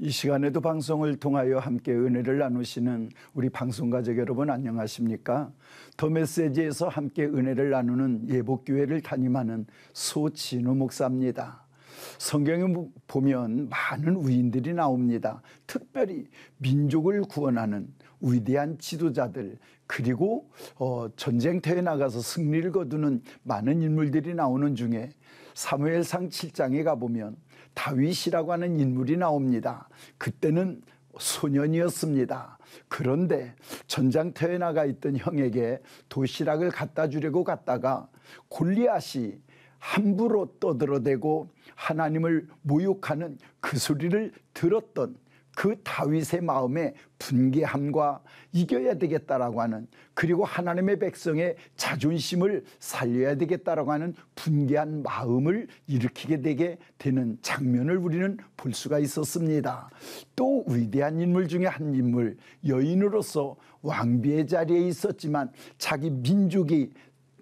이 시간에도 방송을 통하여 함께 은혜를 나누시는 우리 방송가족 여러분 안녕하십니까? 더 메시지에서 함께 은혜를 나누는 예복교회를 담임하는 소진우 목사입니다. 성경에 보면 많은 위인들이 나옵니다. 특별히 민족을 구원하는 위대한 지도자들 그리고 어, 전쟁터에 나가서 승리를 거두는 많은 인물들이 나오는 중에 사무엘상 7장에 가보면 다윗이라고 하는 인물이 나옵니다. 그때는 소년이었습니다. 그런데 전장터에 나가 있던 형에게 도시락을 갖다 주려고 갔다가 골리앗이 함부로 떠들어대고 하나님을 모욕하는 그 소리를 들었던 그 다윗의 마음에 분개함과 이겨야 되겠다라고 하는 그리고 하나님의 백성의 자존심을 살려야 되겠다라고 하는 분개한 마음을 일으키게 되게 되는 장면을 우리는 볼 수가 있었습니다. 또 위대한 인물 중에 한 인물 여인으로서 왕비의 자리에 있었지만 자기 민족이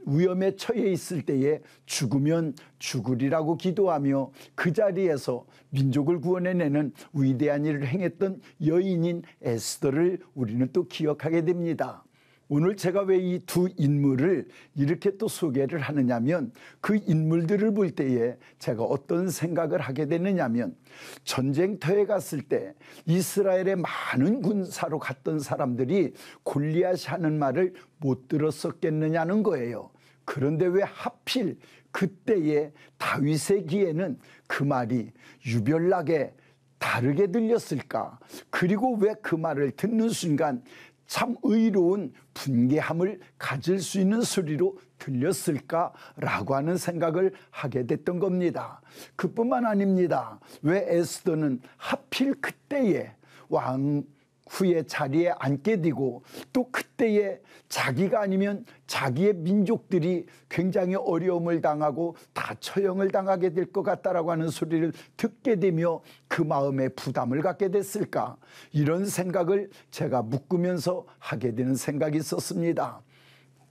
위험에 처해 있을 때에 죽으면 죽으리라고 기도하며 그 자리에서 민족을 구원해내는 위대한 일을 행했던 여인인 에스더를 우리는 또 기억하게 됩니다. 오늘 제가 왜 이 두 인물을 이렇게 또 소개를 하느냐면 그 인물들을 볼 때에 제가 어떤 생각을 하게 되느냐면 전쟁터에 갔을 때 이스라엘의 많은 군사로 갔던 사람들이 골리앗이 하는 말을 못 들었었겠느냐는 거예요. 그런데 왜 하필 그때의 다윗의 기에는 그 말이 유별나게 다르게 들렸을까? 그리고 왜 그 말을 듣는 순간 참 의로운 분개함을 가질 수 있는 소리로 들렸을까라고 하는 생각을 하게 됐던 겁니다. 그뿐만 아닙니다. 왜 에스더는 하필 그때에 왕 후에 자리에 앉게 되고 또 그때에 자기가 아니면 자기의 민족들이 굉장히 어려움을 당하고 다 처형을 당하게 될 것 같다라고 하는 소리를 듣게 되며 그 마음에 부담을 갖게 됐을까 이런 생각을 제가 묶으면서 하게 되는 생각이 있었습니다.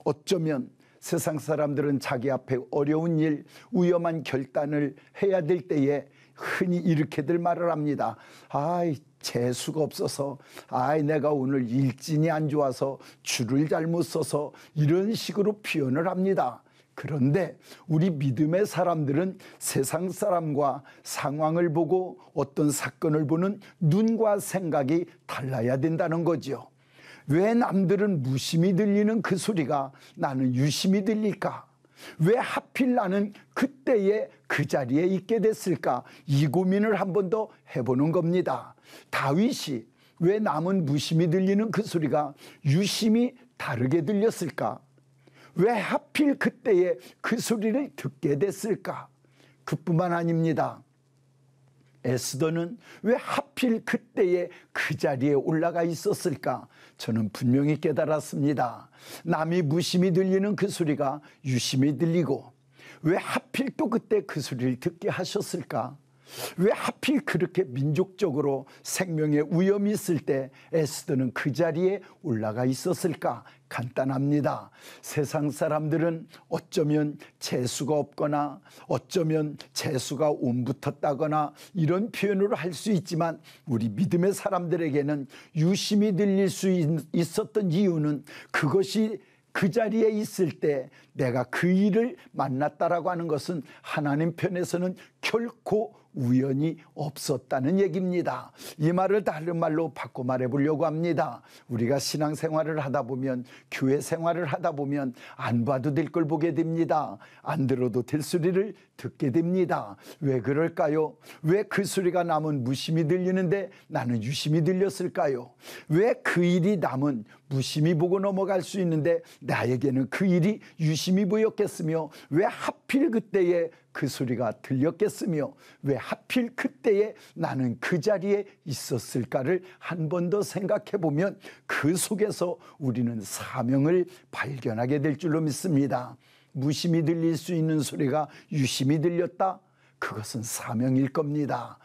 어쩌면 세상 사람들은 자기 앞에 어려운 일, 위험한 결단을 해야 될 때에 흔히 이렇게들 말을 합니다. 아이, 재수가 없어서 아이 내가 오늘 일진이 안 좋아서 줄을 잘못 써서 이런 식으로 표현을 합니다. 그런데 우리 믿음의 사람들은 세상 사람과 상황을 보고 어떤 사건을 보는 눈과 생각이 달라야 된다는 거지요. 왜 남들은 무심히 들리는 그 소리가 나는 유심히 들릴까? 왜 하필 나는 그때에 그 자리에 있게 됐을까? 이 고민을 한 번 더 해보는 겁니다. 다윗이 왜 남은 무심히 들리는 그 소리가 유심히 다르게 들렸을까? 왜 하필 그때에 그 소리를 듣게 됐을까? 그뿐만 아닙니다. 에스더는 왜 하필 그때에 그 자리에 올라가 있었을까? 저는 분명히 깨달았습니다. 남이 무심히 들리는 그 소리가 유심히 들리고 왜 하필 또 그때 그 소리를 듣게 하셨을까? 왜 하필 그렇게 민족적으로 생명에 위험이 있을 때 에스더는 그 자리에 올라가 있었을까? 간단합니다. 세상 사람들은 어쩌면 재수가 없거나 어쩌면 재수가 온붙었다거나 이런 표현으로 할 수 있지만 우리 믿음의 사람들에게는 유심히 들릴 수 있었던 이유는 그것이 그 자리에 있을 때 내가 그 일을 만났다라고 하는 것은 하나님 편에서는 결코 우연이 없었다는 얘기입니다. 이 말을 다른 말로 바꿔 말해 보려고 합니다. 우리가 신앙 생활을 하다 보면 교회 생활을 하다 보면 안 봐도 될 걸 보게 됩니다. 안 들어도 될 소리를 듣게 됩니다. 왜 그럴까요? 왜 그 소리가 남은 무심히 들리는데 나는 유심히 들렸을까요? 왜 그 일이 남은 무심히 보고 넘어갈 수 있는데 나에게는 그 일이 유심히 보였겠으며 왜 하필 그때에 그 소리가 들렸겠으며 왜 하필 그때에 나는 그 자리에 있었을까를 한 번 더 생각해 보면 그 속에서 우리는 사명을 발견하게 될 줄로 믿습니다. 무심히 들릴 수 있는 소리가 유심히 들렸다? 그것은 사명일 겁니다.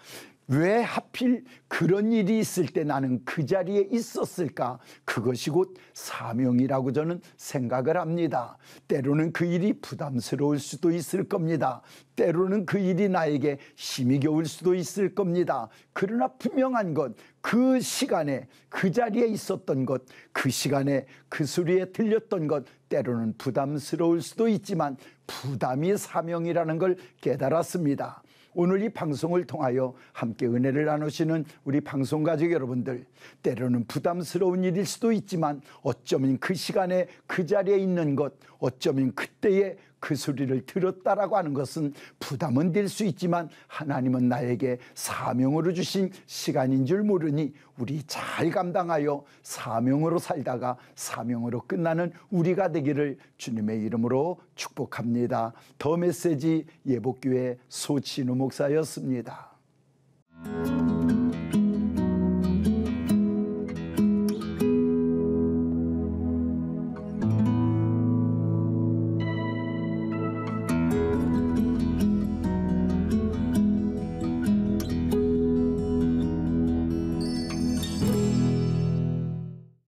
왜 하필 그런 일이 있을 때 나는 그 자리에 있었을까? 그것이 곧 사명이라고 저는 생각을 합니다. 때로는 그 일이 부담스러울 수도 있을 겁니다. 때로는 그 일이 나에게 힘이 겨울 수도 있을 겁니다. 그러나 분명한 것, 그 시간에 그 자리에 있었던 것, 그 시간에 그 소리에 들렸던 것, 때로는 부담스러울 수도 있지만 부담이 사명이라는 걸 깨달았습니다. 오늘 이 방송을 통하여 함께 은혜를 나누시는 우리 방송 가족 여러분들 때로는 부담스러운 일일 수도 있지만 어쩌면 그 시간에 그 자리에 있는 것 어쩌면 그때의 그 소리를 들었다라고 하는 것은 부담은 될 수 있지만 하나님은 나에게 사명으로 주신 시간인 줄 모르니 우리 잘 감당하여 사명으로 살다가 사명으로 끝나는 우리가 되기를 주님의 이름으로 축복합니다. 더 메시지 예복교회 소친우 목사였습니다.